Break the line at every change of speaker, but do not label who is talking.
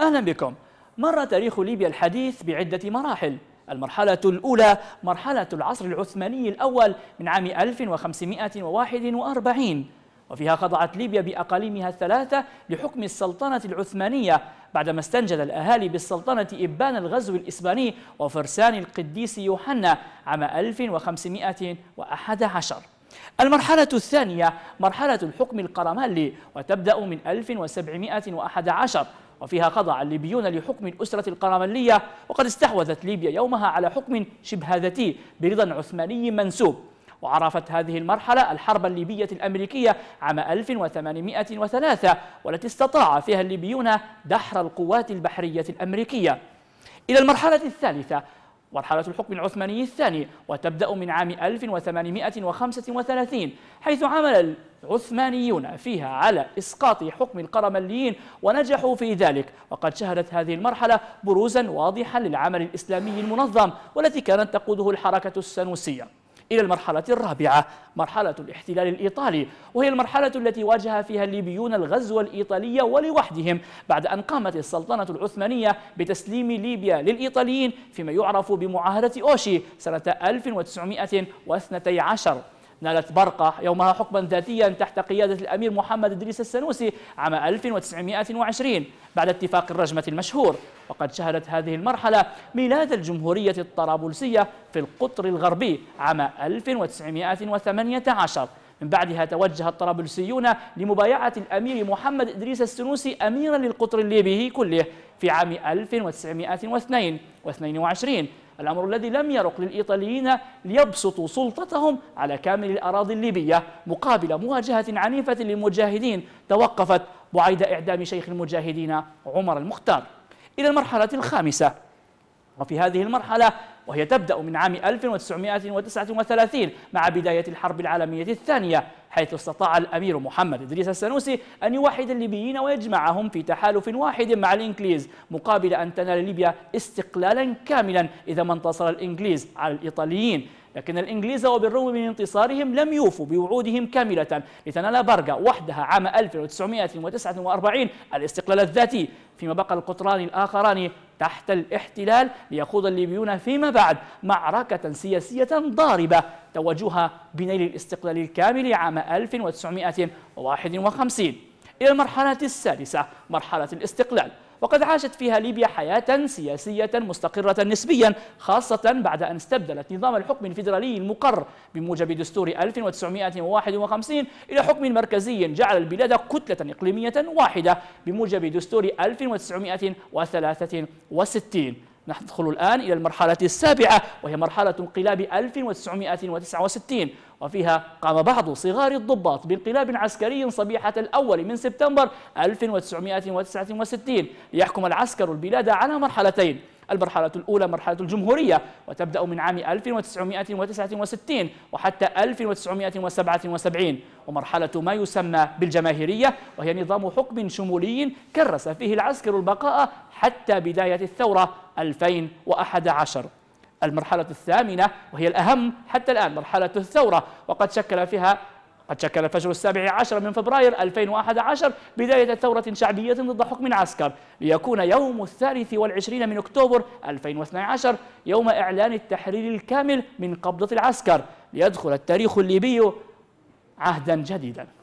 أهلا بكم مر تاريخ ليبيا الحديث بعدة مراحل المرحلة الأولى مرحلة العصر العثماني الأول من عام 1541 وفيها خضعت ليبيا بأقاليمها الثلاثة لحكم السلطنة العثمانية بعدما استنجد الأهالي بالسلطنة إبان الغزو الإسباني وفرسان القديس يوحنا عام 1511 المرحلة الثانية مرحلة الحكم القرمالي وتبدأ من 1711 وفيها خضع الليبيون لحكم الأسرة القرملية وقد استحوذت ليبيا يومها على حكم شبه ذاتي برضا عثماني منسوب وعرفت هذه المرحلة الحرب الليبية الأمريكية عام 1803 والتي استطاع فيها الليبيون دحر القوات البحرية الأمريكية إلى المرحلة الثالثة مرحلة الحكم العثماني الثاني وتبدأ من عام 1835 حيث عمل العثمانيون فيها على إسقاط حكم القرمليين ونجحوا في ذلك وقد شهدت هذه المرحلة بروزا واضحا للعمل الإسلامي المنظم والتي كانت تقوده الحركة السنوسية إلى المرحلة الرابعة مرحلة الاحتلال الإيطالي وهي المرحلة التي واجه فيها الليبيون الغزو الإيطالي ولوحدهم بعد أن قامت السلطنة العثمانية بتسليم ليبيا للإيطاليين فيما يعرف بمعاهدة أوشي سنة 1912 نالت برقة يومها حكما ذاتيا تحت قيادة الأمير محمد إدريس السنوسي عام 1920 بعد اتفاق الرجمة المشهور وقد شهدت هذه المرحلة ميلاد الجمهورية الطرابلسية في القطر الغربي عام 1918 من بعدها توجه الطرابلسيون لمبايعة الأمير محمد إدريس السنوسي أميرا للقطر الليبي كله في عام 1922 الأمر الذي لم يرق للإيطاليين ليبسطوا سلطتهم على كامل الأراضي الليبية مقابل مواجهة عنيفة للمجاهدين توقفت بعيد إعدام شيخ المجاهدين عمر المختار إلى المرحلة الخامسة وفي هذه المرحلة وهي تبدأ من عام 1939 مع بداية الحرب العالمية الثانية حيث استطاع الأمير محمد إدريس السنوسي أن يوحد الليبيين ويجمعهم في تحالف واحد مع الإنجليز مقابل أن تنال ليبيا استقلالا كاملا إذا ما انتصر الإنجليز على الإيطاليين لكن الإنجليز وبالرغم من انتصارهم لم يوفوا بوعودهم كاملة لتنال بارغا وحدها عام 1949 الاستقلال الذاتي فيما بقى القطران الآخران تحت الاحتلال ليخوض الليبيون فيما بعد معركة سياسية ضاربة توجها بنيل الاستقلال الكامل عام 1951 إلى المرحلة السادسة مرحلة الاستقلال وقد عاشت فيها ليبيا حياة سياسية مستقرة نسبيا خاصة بعد أن استبدلت نظام الحكم الفيدرالي المقر بموجب دستور 1951 إلى حكم مركزي جعل البلاد كتلة إقليمية واحدة بموجب دستور 1963 ندخل الآن إلى المرحلة السابعة وهي مرحلة انقلاب 1969 وفيها قام بعض صغار الضباط بانقلاب عسكري صبيحة الأول من سبتمبر 1969 ليحكم العسكر البلاد على مرحلتين المرحلة الأولى مرحلة الجمهورية وتبدأ من عام 1969 وحتى 1977 ومرحلة ما يسمى بالجماهيرية وهي نظام حكم شمولي كرس فيه العسكر البقاء حتى بداية الثورة 2011 المرحلة الثامنة وهي الأهم حتى الآن مرحلة الثورة وقد شكل فيها قد شكل الفجر السابع عشر من فبراير 2011 بداية ثورة شعبية ضد حكم عسكر ليكون يوم الثالث والعشرين من أكتوبر 2012 يوم إعلان التحرير الكامل من قبضة العسكر ليدخل التاريخ الليبي عهدا جديدا